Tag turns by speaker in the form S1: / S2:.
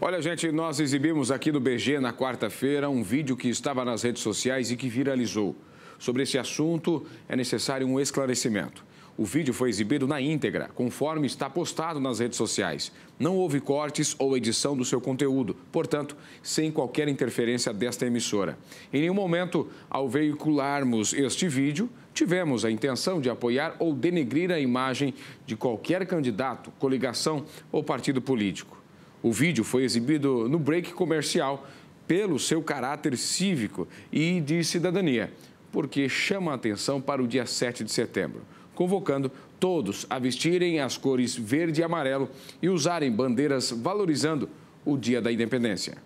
S1: Olha, gente, nós exibimos aqui no BG na quarta-feira um vídeo que estava nas redes sociais e que viralizou. Sobre esse assunto é necessário um esclarecimento. O vídeo foi exibido na íntegra, conforme está postado nas redes sociais. Não houve cortes ou edição do seu conteúdo, portanto, sem qualquer interferência desta emissora. Em nenhum momento, ao veicularmos este vídeo, tivemos a intenção de apoiar ou denegrir a imagem de qualquer candidato, coligação ou partido político. O vídeo foi exibido no break comercial pelo seu caráter cívico e de cidadania, porque chama a atenção para o dia 7 de setembro, convocando todos a vestirem as cores verde e amarelo e usarem bandeiras valorizando o Dia da Independência.